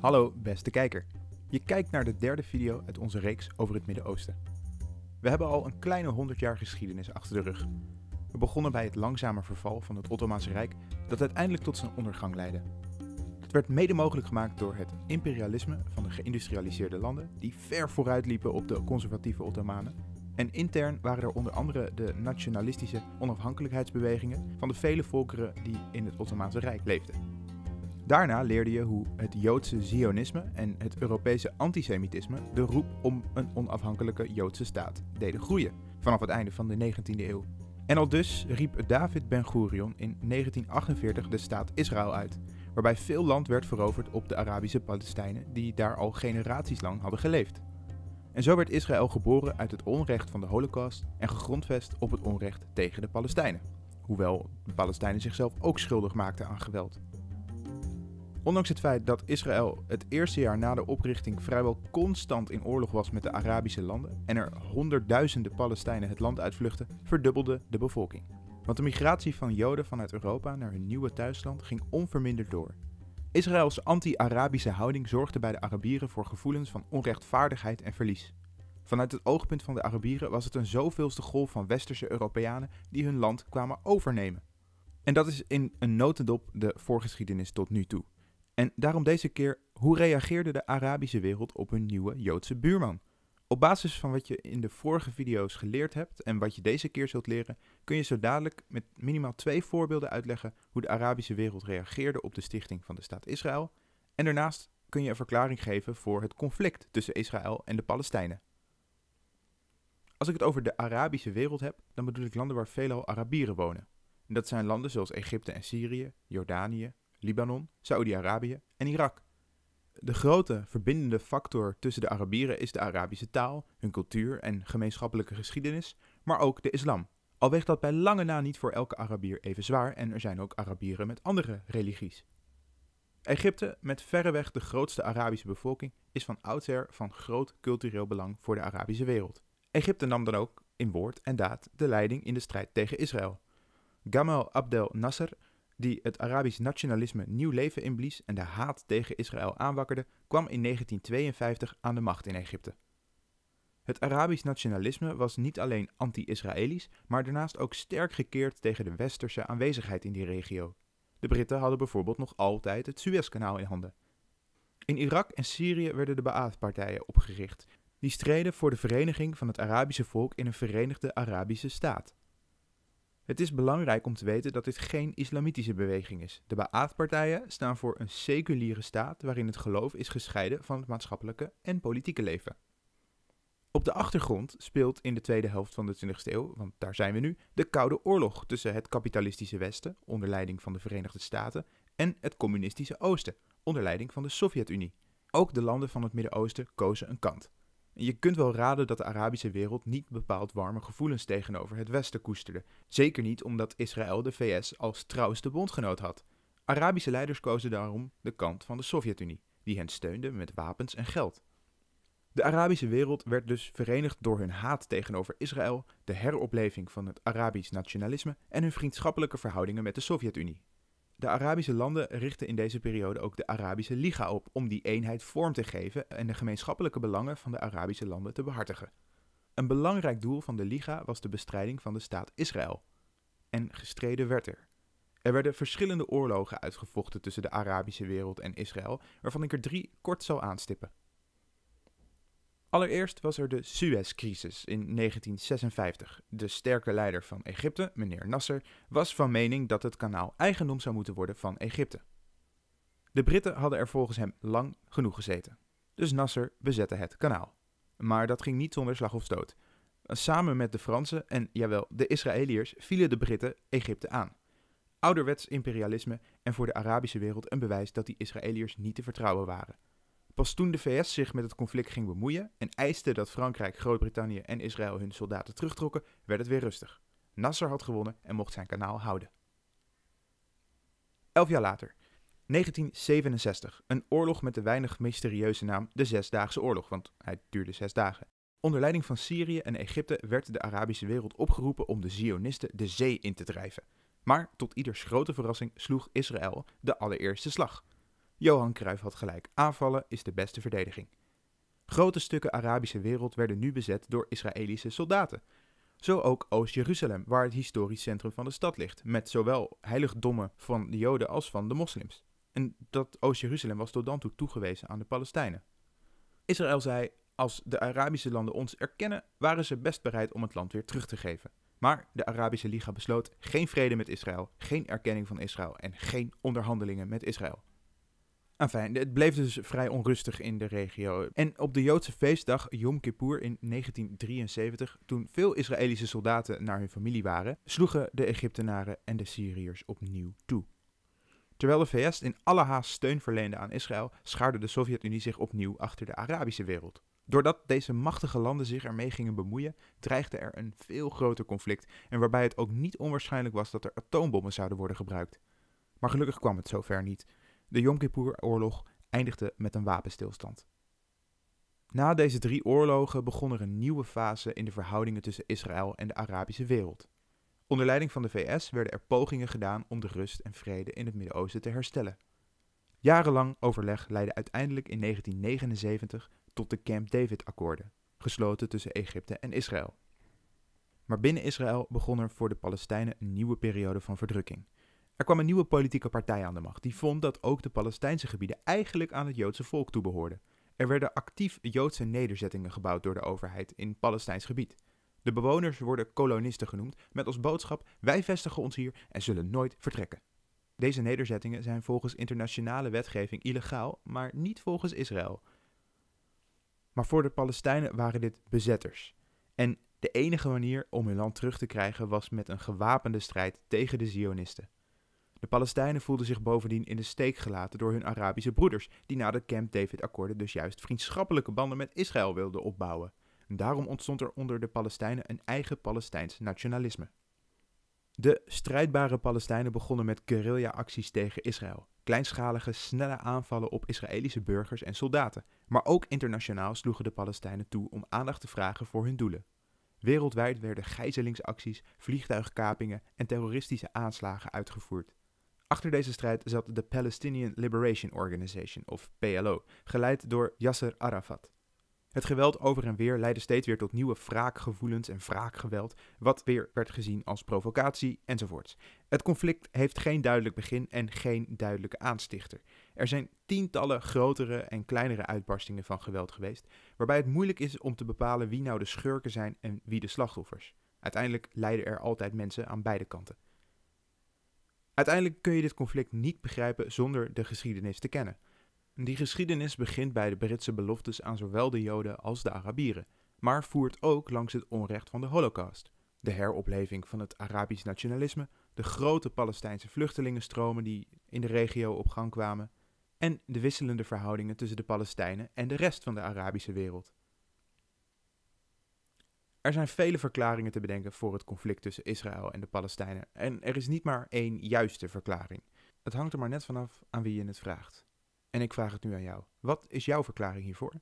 Hallo beste kijker. Je kijkt naar de derde video uit onze reeks over het Midden-Oosten. We hebben al een kleine 100 jaar geschiedenis achter de rug. We begonnen bij het langzame verval van het Ottomaanse Rijk dat uiteindelijk tot zijn ondergang leidde. Het werd mede mogelijk gemaakt door het imperialisme van de geïndustrialiseerde landen die ver vooruit liepen op de conservatieve Ottomanen. En intern waren er onder andere de nationalistische onafhankelijkheidsbewegingen van de vele volkeren die in het Ottomaanse Rijk leefden. Daarna leerde je hoe het Joodse Zionisme en het Europese antisemitisme de roep om een onafhankelijke Joodse staat deden groeien vanaf het einde van de 19e eeuw. En al dus riep David Ben-Gurion in 1948 de staat Israël uit, waarbij veel land werd veroverd op de Arabische Palestijnen die daar al generaties lang hadden geleefd. En zo werd Israël geboren uit het onrecht van de Holocaust en gegrondvest op het onrecht tegen de Palestijnen. Hoewel de Palestijnen zichzelf ook schuldig maakten aan geweld. Ondanks het feit dat Israël het eerste jaar na de oprichting vrijwel constant in oorlog was met de Arabische landen en er honderdduizenden Palestijnen het land uitvluchten, verdubbelde de bevolking. Want de migratie van Joden vanuit Europa naar hun nieuwe thuisland ging onverminderd door. Israëls anti-Arabische houding zorgde bij de Arabieren voor gevoelens van onrechtvaardigheid en verlies. Vanuit het oogpunt van de Arabieren was het een zoveelste golf van westerse Europeanen die hun land kwamen overnemen. En dat is in een notendop de voorgeschiedenis tot nu toe. En daarom deze keer, hoe reageerde de Arabische wereld op hun nieuwe Joodse buurman? Op basis van wat je in de vorige video's geleerd hebt en wat je deze keer zult leren, kun je zo dadelijk met minimaal twee voorbeelden uitleggen hoe de Arabische wereld reageerde op de stichting van de staat Israël. En daarnaast kun je een verklaring geven voor het conflict tussen Israël en de Palestijnen. Als ik het over de Arabische wereld heb, dan bedoel ik landen waar veelal Arabieren wonen. En dat zijn landen zoals Egypte en Syrië, Jordanië, Libanon, Saoedi-Arabië en Irak. De grote verbindende factor tussen de Arabieren is de Arabische taal, hun cultuur en gemeenschappelijke geschiedenis, maar ook de islam. Al weegt dat bij lange na niet voor elke Arabier even zwaar en er zijn ook Arabieren met andere religies. Egypte, met verreweg de grootste Arabische bevolking, is van oudsher van groot cultureel belang voor de Arabische wereld. Egypte nam dan ook, in woord en daad, de leiding in de strijd tegen Israël. Gamal Abdel Nasser die het Arabisch nationalisme nieuw leven inblies en de haat tegen Israël aanwakkerde, kwam in 1952 aan de macht in Egypte. Het Arabisch nationalisme was niet alleen anti-Israëlisch, maar daarnaast ook sterk gekeerd tegen de westerse aanwezigheid in die regio. De Britten hadden bijvoorbeeld nog altijd het Suezkanaal in handen. In Irak en Syrië werden de Ba'ath-partijen opgericht, die streden voor de vereniging van het Arabische volk in een verenigde Arabische staat. Het is belangrijk om te weten dat dit geen islamitische beweging is. De Ba'ath-partijen staan voor een seculiere staat waarin het geloof is gescheiden van het maatschappelijke en politieke leven. Op de achtergrond speelt in de tweede helft van de 20e eeuw, want daar zijn we nu, de Koude Oorlog tussen het kapitalistische Westen, onder leiding van de Verenigde Staten, en het communistische Oosten, onder leiding van de Sovjet-Unie. Ook de landen van het Midden-Oosten kozen een kant. Je kunt wel raden dat de Arabische wereld niet bepaald warme gevoelens tegenover het Westen koesterde. Zeker niet omdat Israël de VS als trouwste bondgenoot had. Arabische leiders kozen daarom de kant van de Sovjet-Unie, die hen steunde met wapens en geld. De Arabische wereld werd dus verenigd door hun haat tegenover Israël, de heropleving van het Arabisch nationalisme en hun vriendschappelijke verhoudingen met de Sovjet-Unie. De Arabische landen richtten in deze periode ook de Arabische Liga op om die eenheid vorm te geven en de gemeenschappelijke belangen van de Arabische landen te behartigen. Een belangrijk doel van de Liga was de bestrijding van de staat Israël. En gestreden werd er. Er werden verschillende oorlogen uitgevochten tussen de Arabische wereld en Israël, waarvan ik er drie kort zal aanstippen. Allereerst was er de Suez-crisis in 1956. De sterke leider van Egypte, meneer Nasser, was van mening dat het kanaal eigendom zou moeten worden van Egypte. De Britten hadden er volgens hem lang genoeg gezeten. Dus Nasser bezette het kanaal. Maar dat ging niet zonder slag of stoot. Samen met de Fransen en, jawel, de Israëliërs vielen de Britten Egypte aan. Ouderwets imperialisme en voor de Arabische wereld een bewijs dat die Israëliërs niet te vertrouwen waren. Pas toen de VS zich met het conflict ging bemoeien en eiste dat Frankrijk, Groot-Brittannië en Israël hun soldaten terugtrokken, werd het weer rustig. Nasser had gewonnen en mocht zijn kanaal houden. Elf jaar later, 1967, een oorlog met de weinig mysterieuze naam de Zesdaagse Oorlog, want hij duurde zes dagen. Onder leiding van Syrië en Egypte werd de Arabische wereld opgeroepen om de Zionisten de zee in te drijven. Maar tot ieders grote verrassing sloeg Israël de allereerste slag. Johan Cruijff had gelijk, aanvallen is de beste verdediging. Grote stukken Arabische wereld werden nu bezet door Israëlische soldaten. Zo ook Oost-Jeruzalem, waar het historisch centrum van de stad ligt, met zowel heiligdommen van de Joden als van de moslims. En dat Oost-Jeruzalem was tot dan toe toegewezen aan de Palestijnen. Israël zei: Als de Arabische landen ons erkennen, waren ze best bereid om het land weer terug te geven. Maar de Arabische Liga besloot geen vrede met Israël, geen erkenning van Israël en geen onderhandelingen met Israël. Enfin, het bleef dus vrij onrustig in de regio. En op de Joodse feestdag Yom Kippur in 1973, toen veel Israëlische soldaten naar hun familie waren, sloegen de Egyptenaren en de Syriërs opnieuw toe. Terwijl de VS in alle haast steun verleende aan Israël, schaarde de Sovjet-Unie zich opnieuw achter de Arabische wereld. Doordat deze machtige landen zich ermee gingen bemoeien, dreigde er een veel groter conflict en waarbij het ook niet onwaarschijnlijk was dat er atoombommen zouden worden gebruikt. Maar gelukkig kwam het zover niet. De Yom Kippur-oorlog eindigde met een wapenstilstand. Na deze drie oorlogen begon er een nieuwe fase in de verhoudingen tussen Israël en de Arabische wereld. Onder leiding van de VS werden er pogingen gedaan om de rust en vrede in het Midden-Oosten te herstellen. Jarenlang overleg leidde uiteindelijk in 1979 tot de Camp David-akkoorden, gesloten tussen Egypte en Israël. Maar binnen Israël begon er voor de Palestijnen een nieuwe periode van verdrukking. Er kwam een nieuwe politieke partij aan de macht die vond dat ook de Palestijnse gebieden eigenlijk aan het Joodse volk toebehoorden. Er werden actief Joodse nederzettingen gebouwd door de overheid in Palestijns gebied. De bewoners worden kolonisten genoemd met als boodschap: wij vestigen ons hier en zullen nooit vertrekken. Deze nederzettingen zijn volgens internationale wetgeving illegaal, maar niet volgens Israël. Maar voor de Palestijnen waren dit bezetters. En de enige manier om hun land terug te krijgen was met een gewapende strijd tegen de Zionisten. De Palestijnen voelden zich bovendien in de steek gelaten door hun Arabische broeders, die na de Camp David-akkoorden dus juist vriendschappelijke banden met Israël wilden opbouwen. daarom ontstond er onder de Palestijnen een eigen Palestijns nationalisme. De strijdbare Palestijnen begonnen met guerrilla-acties tegen Israël. Kleinschalige, snelle aanvallen op Israëlische burgers en soldaten. Maar ook internationaal sloegen de Palestijnen toe om aandacht te vragen voor hun doelen. Wereldwijd werden gijzelingsacties, vliegtuigkapingen en terroristische aanslagen uitgevoerd. Achter deze strijd zat de Palestinian Liberation Organization, of PLO, geleid door Yasser Arafat. Het geweld over en weer leidde steeds weer tot nieuwe wraakgevoelens en wraakgeweld, wat weer werd gezien als provocatie enzovoorts. Het conflict heeft geen duidelijk begin en geen duidelijke aanstichter. Er zijn tientallen grotere en kleinere uitbarstingen van geweld geweest, waarbij het moeilijk is om te bepalen wie nou de schurken zijn en wie de slachtoffers. Uiteindelijk lijden er altijd mensen aan beide kanten. Uiteindelijk kun je dit conflict niet begrijpen zonder de geschiedenis te kennen. Die geschiedenis begint bij de Britse beloftes aan zowel de Joden als de Arabieren, maar voert ook langs het onrecht van de Holocaust, de heropleving van het Arabisch nationalisme, de grote Palestijnse vluchtelingenstromen die in de regio op gang kwamen en de wisselende verhoudingen tussen de Palestijnen en de rest van de Arabische wereld. Er zijn vele verklaringen te bedenken voor het conflict tussen Israël en de Palestijnen. En er is niet maar één juiste verklaring. Het hangt er maar net vanaf aan wie je het vraagt. En ik vraag het nu aan jou. Wat is jouw verklaring hiervoor?